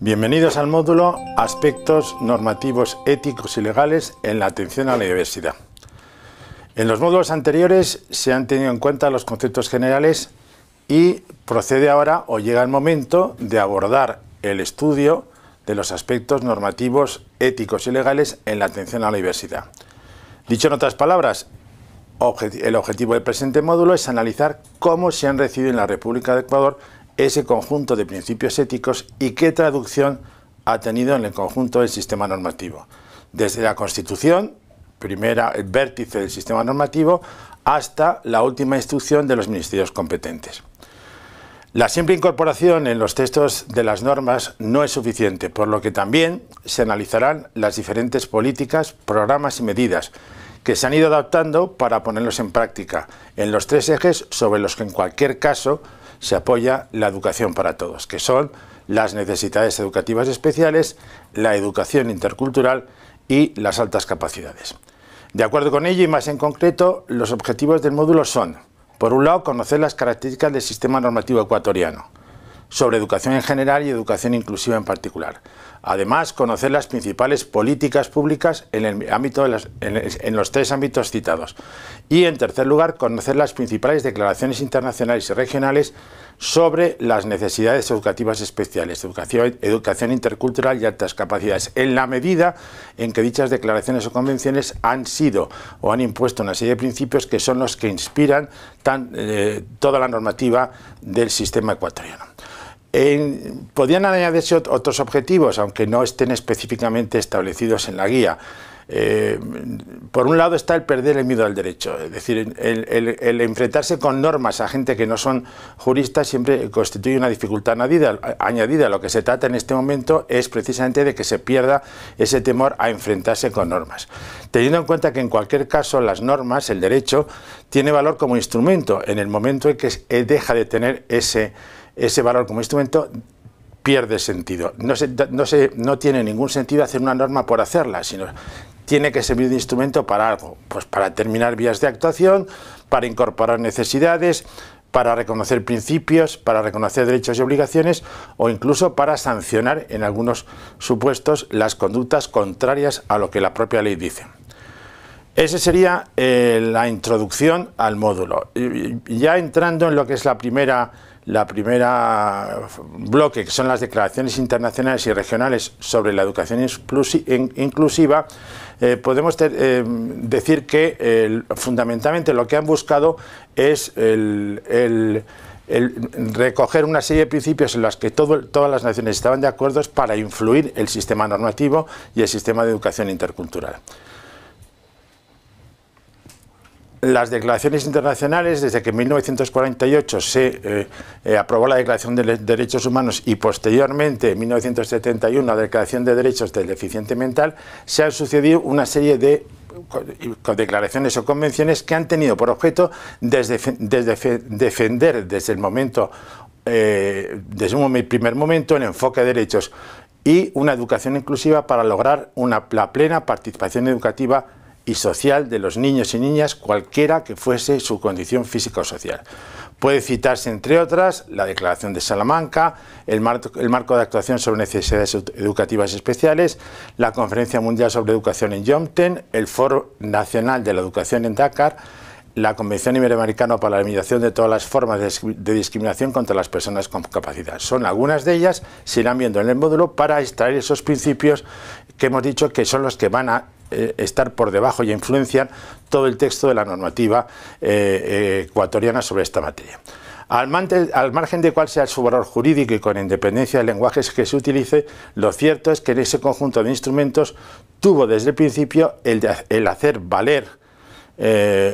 Bienvenidos al módulo Aspectos normativos éticos y legales en la atención a la diversidad. En los módulos anteriores se han tenido en cuenta los conceptos generales y procede ahora o llega el momento de abordar el estudio de los aspectos normativos éticos y legales en la atención a la diversidad. Dicho en otras palabras, el objetivo del presente módulo es analizar cómo se han recibido en la República de Ecuador ese conjunto de principios éticos y qué traducción ha tenido en el conjunto del sistema normativo. Desde la Constitución, primera, vértice del sistema normativo, hasta la última instrucción de los ministerios competentes. La simple incorporación en los textos de las normas no es suficiente, por lo que también se analizarán las diferentes políticas, programas y medidas que se han ido adaptando para ponerlos en práctica en los tres ejes sobre los que en cualquier caso se apoya la educación para todos, que son las necesidades educativas especiales, la educación intercultural y las altas capacidades. De acuerdo con ello y más en concreto, los objetivos del módulo son, por un lado, conocer las características del sistema normativo ecuatoriano, sobre educación en general y educación inclusiva en particular. Además, conocer las principales políticas públicas en, ámbito de las, los tres ámbitos citados. Y, en tercer lugar, conocer las principales declaraciones internacionales y regionales sobre las necesidades educativas especiales, educación, intercultural y altas capacidades, en la medida en que dichas declaraciones o convenciones han sido o han impuesto una serie de principios que son los que inspiran eh, toda la normativa del sistema ecuatoriano. Podrían podían añadirse otros objetivos, aunque no estén específicamente establecidos en la guía. Eh, por un lado está el perder el miedo al derecho, es decir, el, enfrentarse con normas a gente que no son juristas siempre constituye una dificultad añadida, añadida. Lo que se trata en este momento es precisamente de que se pierda ese temor a enfrentarse con normas, teniendo en cuenta que en cualquier caso las normas, el derecho, tiene valor como instrumento en el momento en que eh, deja de tener ese ese valor como instrumento pierde sentido. No, se, no, se, no tiene ningún sentido hacer una norma por hacerla, sino tiene que servir de instrumento para algo, pues para terminar vías de actuación, para incorporar necesidades, para reconocer principios, para reconocer derechos y obligaciones o incluso para sancionar en algunos supuestos las conductas contrarias a lo que la propia ley dice. Esa sería eh, la introducción al módulo. Ya entrando en lo que es la primera la primera bloque, que son las declaraciones internacionales y regionales sobre la educación inclusiva, eh, podemos eh, decir que fundamentalmente lo que han buscado es recoger una serie de principios en los que todas las naciones estaban de acuerdo para influir el sistema normativo y el sistema de educación intercultural las declaraciones internacionales, desde que en 1948 se eh, eh, aprobó la Declaración de Derechos Humanos y posteriormente, en 1971, la Declaración de Derechos del Deficiente Mental, se han sucedido una serie de declaraciones o convenciones que han tenido por objeto desde, defender desde el momento, eh, desde un primer momento, el enfoque de derechos y una educación inclusiva para lograr una, la plena participación educativa y social de los niños y niñas, cualquiera que fuese su condición física o social. Puede citarse, entre otras, la Declaración de Salamanca, el marco, de actuación sobre necesidades educativas especiales, la Conferencia Mundial sobre Educación en Yomten, el Foro Nacional de la Educación en Dakar, la Convención Iberoamericana para la Eliminación de todas las formas de discriminación contra las personas con discapacidad. Son algunas de ellas, se irán viendo en el módulo para extraer esos principios que hemos dicho que son los que van a eh, estar por debajo y influenciar todo el texto de la normativa eh, eh, ecuatoriana sobre esta materia. Al, margen de cuál sea su valor jurídico y con independencia de lenguajes que se utilice, lo cierto es que en ese conjunto de instrumentos tuvo desde el principio el, hacer valer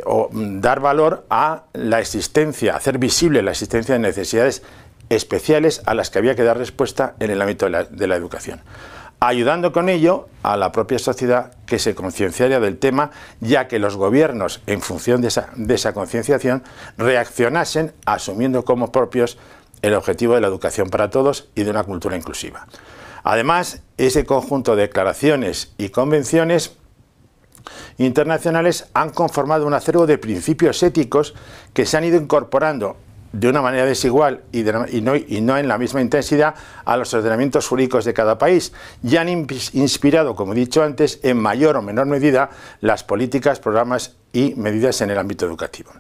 o mm, dar valor a la existencia, hacer visible la existencia de necesidades especiales a las que había que dar respuesta en el ámbito de la educación ayudando con ello a la propia sociedad que se concienciaría del tema, ya que los gobiernos, en función de esa, de esa concienciación, reaccionasen asumiendo como propios el objetivo de la educación para todos y de una cultura inclusiva. Además, ese conjunto de declaraciones y convenciones internacionales han conformado un acervo de principios éticos que se han ido incorporando de una manera desigual y, no, no, en la misma intensidad a los ordenamientos jurídicos de cada país y han inspirado, como he dicho antes, en mayor o menor medida las políticas, programas y medidas en el ámbito educativo.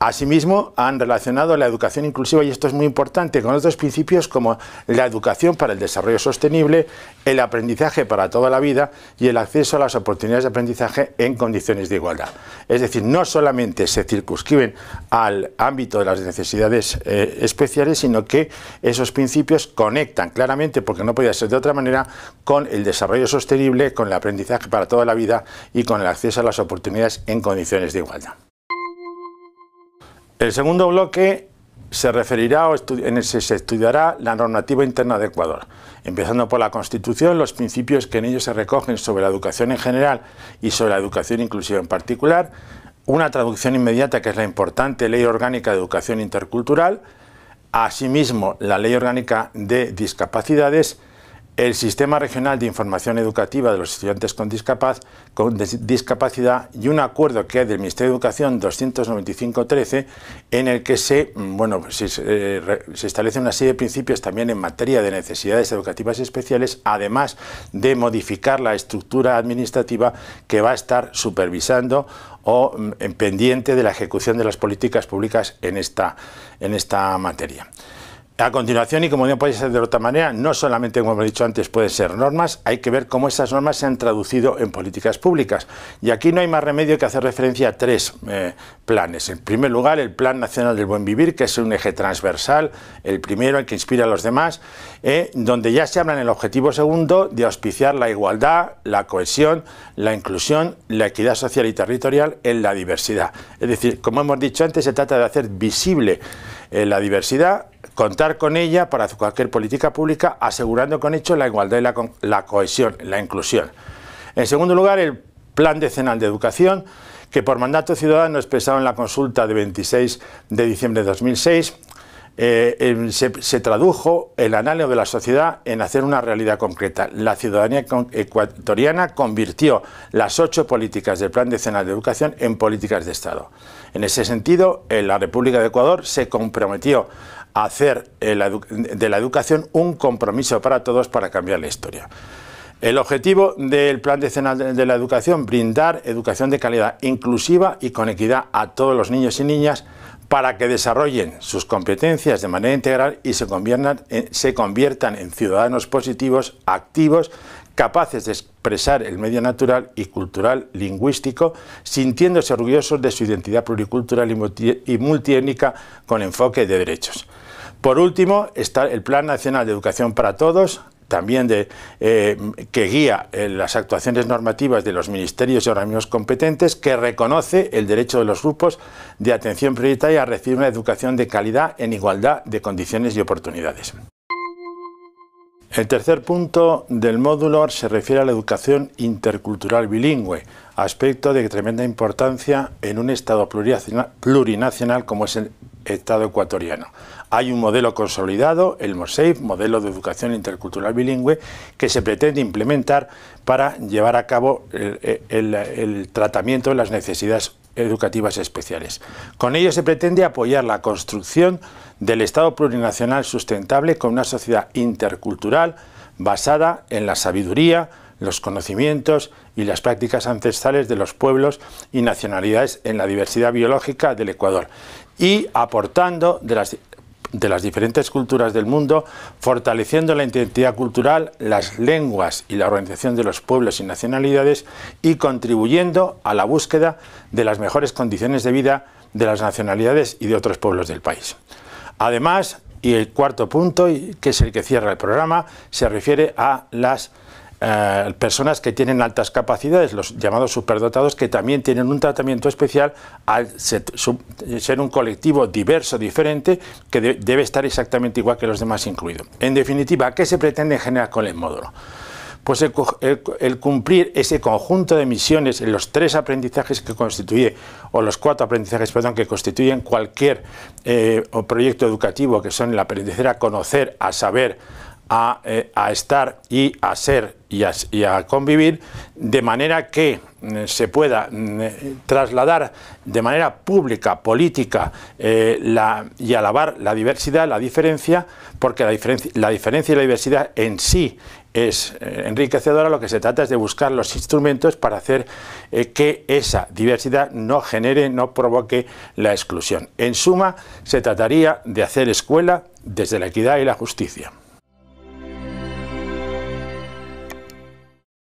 Asimismo, han relacionado la educación inclusiva, y esto es muy importante, con otros principios como la educación para el desarrollo sostenible, el aprendizaje para toda la vida y el acceso a las oportunidades de aprendizaje en condiciones de igualdad. Es decir, no solamente se circunscriben al ámbito de las necesidades eh, especiales, sino que esos principios conectan claramente, porque no podía ser de otra manera, con el desarrollo sostenible, con el aprendizaje para toda la vida y con el acceso a las oportunidades en condiciones de igualdad. El segundo bloque se referirá o en se estudiará la normativa interna de Ecuador, empezando por la Constitución, los principios que en ellos se recogen sobre la educación en general y sobre la educación inclusiva en particular, una traducción inmediata que es la importante Ley Orgánica de Educación Intercultural, asimismo la Ley Orgánica de Discapacidades el Sistema Regional de Información Educativa de los Estudiantes con, Discapacidad y un acuerdo que hay del Ministerio de Educación 295-13 en el que se, mm, bueno, eh, establece una serie de principios también en materia de necesidades educativas especiales, además de modificar la estructura administrativa que va a estar supervisando o mm, pendiente de la ejecución de las políticas públicas en esta materia. A continuación, y como no puede ser de otra manera, no solamente, como he dicho antes, pueden ser normas, hay que ver cómo esas normas se han traducido en políticas públicas. Y aquí no hay más remedio que hacer referencia a tres eh, planes. En primer lugar, el Plan Nacional del Buen Vivir, que es un eje transversal, el primero, el que inspira a los demás, eh, donde ya se habla en el objetivo segundo de auspiciar la igualdad, la cohesión, la inclusión, la equidad social y territorial en la diversidad. Es decir, como hemos dicho antes, se trata de hacer visible eh, la diversidad, contar con ella para cualquier política pública, asegurando con hecho la igualdad y la, la cohesión, la inclusión. En segundo lugar, el Plan Decenal de Educación, que por mandato ciudadano expresado en la consulta de 26 de diciembre de 2006, eh, em, se, tradujo el análisis de la sociedad en hacer una realidad concreta. La ciudadanía ecuatoriana convirtió las ocho políticas del Plan Decenal de Educación en políticas de Estado. En ese sentido, la República de Ecuador se comprometió a hacer eh, de la educación un compromiso para todos para cambiar la historia. El objetivo del Plan Decenal de la Educación, brindar educación de calidad inclusiva y con equidad a todos los niños y niñas, para que desarrollen sus competencias de manera integral y se conviertan, en, ciudadanos positivos, activos, capaces de expresar el medio natural y cultural lingüístico, sintiéndose orgullosos de su identidad pluricultural y multiétnica con enfoque de derechos. Por último, está el Plan Nacional de Educación para Todos, también de, eh, que guía eh, las actuaciones normativas de los ministerios y organismos competentes, que reconoce el derecho de los grupos de atención prioritaria a recibir una educación de calidad en igualdad de condiciones y oportunidades. El tercer punto del módulo se refiere a la educación intercultural bilingüe, aspecto de tremenda importancia en un Estado plurinacional, como es el Estado ecuatoriano. Hay un modelo consolidado, el MOSEIF, modelo de educación intercultural bilingüe, que se pretende implementar para llevar a cabo el, el tratamiento de las necesidades educativas especiales. Con ello se pretende apoyar la construcción del Estado plurinacional sustentable con una sociedad intercultural basada en la sabiduría, los conocimientos y las prácticas ancestrales de los pueblos y nacionalidades en la diversidad biológica del Ecuador y aportando de las de las diferentes culturas del mundo, fortaleciendo la identidad cultural, las lenguas y la organización de los pueblos y nacionalidades y contribuyendo a la búsqueda de las mejores condiciones de vida de las nacionalidades y de otros pueblos del país. Además, y el cuarto punto, que es el que cierra el programa, se refiere a las eh, personas que tienen altas capacidades, los llamados superdotados, que también tienen un tratamiento especial al ser, un colectivo diverso, diferente, que debe estar exactamente igual que los demás incluidos. En definitiva, ¿qué se pretende generar con el módulo? Pues el, cumplir ese conjunto de misiones, en los tres aprendizajes que constituye, o los cuatro aprendizajes, perdón, que constituyen cualquier eh, proyecto educativo, que son el aprender a conocer, a saber, eh, a, estar y a ser y a, convivir, de manera que mm, se pueda mm, eh, trasladar de manera pública, política eh, y alabar la diversidad, la diferencia, porque la, la diferencia y la diversidad en sí es enriquecedora, lo que se trata es de buscar los instrumentos para hacer que esa diversidad no genere, no provoque la exclusión. En suma, se trataría de hacer escuela desde la equidad y la justicia.